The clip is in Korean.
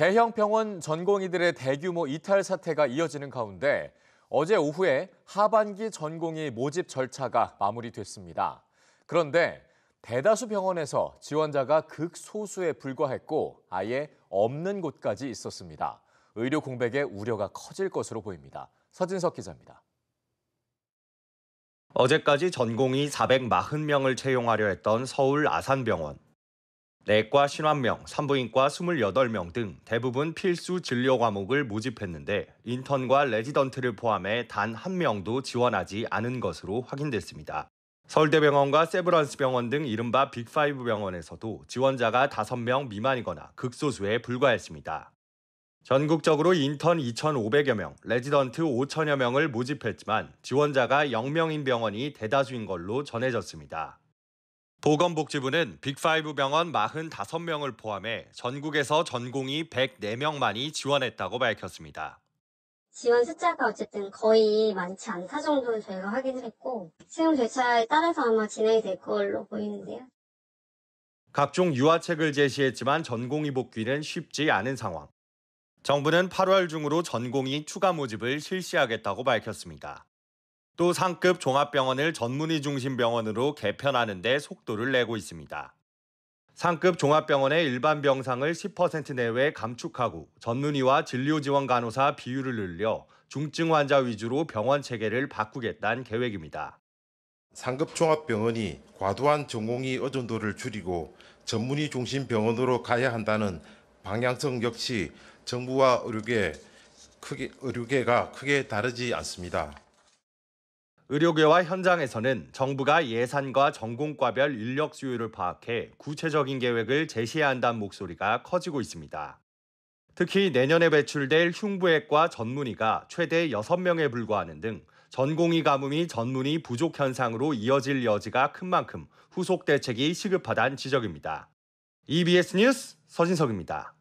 대형 병원 전공의들의 대규모 이탈 사태가 이어지는 가운데 어제 오후에 하반기 전공의 모집 절차가 마무리됐습니다. 그런데 대다수 병원에서 지원자가 극소수에 불과했고 아예 없는 곳까지 있었습니다. 의료 공백의 우려가 커질 것으로 보입니다. 서진석 기자입니다. 어제까지 전공의 440명을 채용하려 했던 서울 아산병원. 내과 51명, 산부인과 28명 등 대부분 필수 진료 과목을 모집했는데 인턴과 레지던트를 포함해 단 한 명도 지원하지 않은 것으로 확인됐습니다. 서울대병원과 세브란스병원 등 이른바 빅5 병원에서도 지원자가 5명 미만이거나 극소수에 불과했습니다. 전국적으로 인턴 2,500여 명, 레지던트 5,000여 명을 모집했지만 지원자가 0명인 병원이 대다수인 걸로 전해졌습니다. 보건복지부는 빅5 병원 45명을 포함해 전국에서 전공이 104명만이 지원했다고 밝혔습니다. 지원 숫자가 어쨌든 거의 많지 않다 정도 저희가 확인을 했고 채용 절차에 따라서 아마 진행이 될 걸로 보이는데요. 각종 유아책을 제시했지만 전공이 복귀는 쉽지 않은 상황. 정부는 8월 중으로 전공이 추가 모집을 실시하겠다고 밝혔습니다. 또 상급 종합병원을 전문의 중심 병원으로 개편하는 데 속도를 내고 있습니다. 상급 종합병원의 일반 병상을 10% 내외 감축하고 전문의와 진료지원 간호사 비율을 늘려 중증 환자 위주로 병원 체계를 바꾸겠다는 계획입니다. 상급 종합병원이 과도한 전공의 의존도를 줄이고 전문의 중심 병원으로 가야 한다는 방향성 역시 정부와 의료계 크게 의료계가 크게 다르지 않습니다. 의료계와 현장에서는 정부가 예산과 전공과별 인력 수요를 파악해 구체적인 계획을 제시해야 한다는 목소리가 커지고 있습니다. 특히 내년에 배출될 흉부외과 전문의가 최대 6명에 불과하는 등 전공의 가뭄이 전문의 부족 현상으로 이어질 여지가 큰 만큼 후속 대책이 시급하다는 지적입니다. EBS 뉴스 서진석입니다.